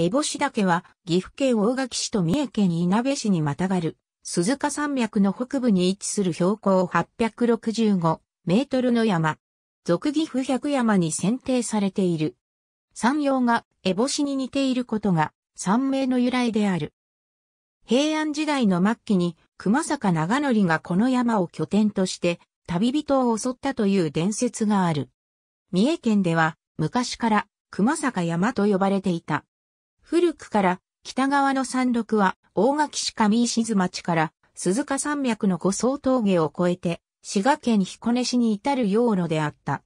烏帽子岳は岐阜県大垣市と三重県いなべ市にまたがる鈴鹿山脈の北部に位置する標高865メートルの山。俗岐阜百山に選定されている。山陽が烏帽子に似ていることが山名の由来である。平安時代の末期に熊坂長則がこの山を拠点として旅人を襲ったという伝説がある。三重県では昔から熊坂山と呼ばれていた。古くから北側の山麓は大垣市上石津町から鈴鹿山脈の五層峠を越えて滋賀県彦根市に至る用路であった。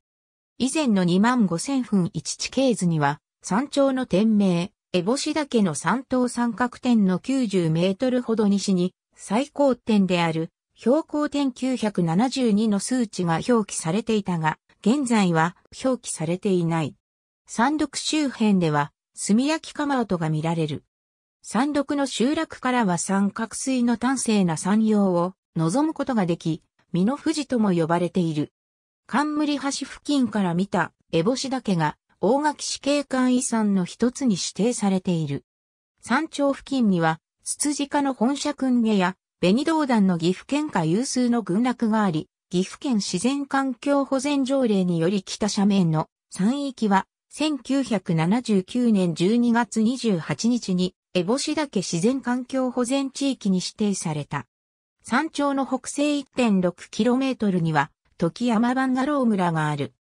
以前の2万5000分1地形図には山頂の天名、烏星岳の山頭三角点の90メートルほど西に最高点である標高点972の数値が表記されていたが、現在は表記されていない。山麓周辺では炭焼き釜跡が見られる。山麓の集落からは三角錐の端正な山陽を望むことができ、美濃富士とも呼ばれている。冠橋付近から見た烏帽子岳が大垣市景観遺産の一つに指定されている。山頂付近には、ツツジ科の本社訓家や、紅道団の岐阜県下有数の群落があり、岐阜県自然環境保全条例により北斜面の山域は1979年12月28日に、エボシ岳自然環境保全地域に指定された。山頂の北西 1.6km には、時山バンガロー村がある。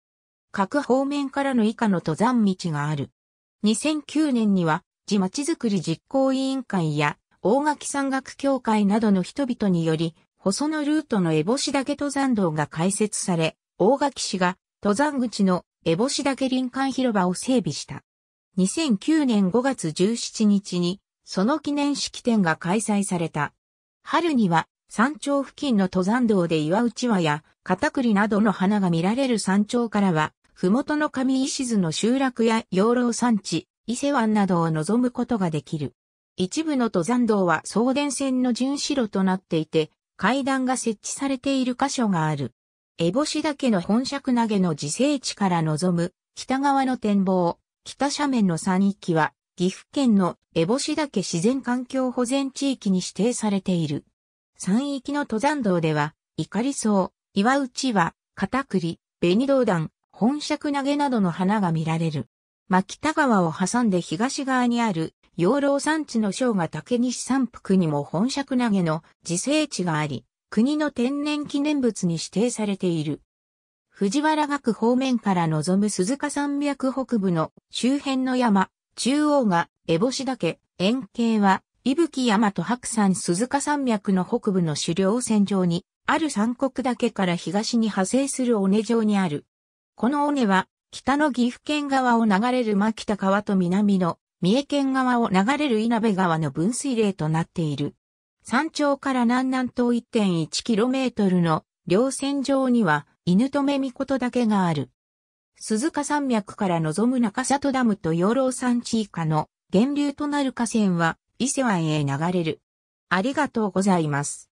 各方面からの以下の登山道がある。2009年には、地町づくり実行委員会や、大垣山岳協会などの人々により、細野ルートのエボシ岳登山道が開設され、大垣市が登山口の烏帽子岳林間広場を整備した。2009年5月17日に、その記念式典が開催された。春には、山頂付近の登山道で岩内輪や、片栗などの花が見られる山頂からは、麓の上石津の集落や養老山地、伊勢湾などを望むことができる。一部の登山道は送電線の巡視路となっていて、階段が設置されている箇所がある。烏帽子岳の本尺投げの自生地から望む北側の展望、北斜面の山域は岐阜県の烏帽子岳自然環境保全地域に指定されている。山域の登山道では、リソウ、岩内は、片栗、紅ダン、本尺投げなどの花が見られる。牧田川を挟んで東側にある養老山地の生姜竹西山腹にも本尺投げの自生地があり、国の天然記念物に指定されている。藤原学方面から望む鈴鹿山脈北部の周辺の山、中央が烏帽岳、円形は伊吹山と白山鈴鹿山脈の北部の狩猟線上に、ある三国岳から東に派生する尾根状にある。この尾根は、北の岐阜県側を流れる牧田川と南の三重県側を流れる稲部川の分水嶺となっている。山頂から南南東 1.1km の稜線上には犬とこと事けがある。鈴鹿山脈から望む中里ダムと養老山地以下の源流となる河川は伊勢湾へ流れる。ありがとうございます。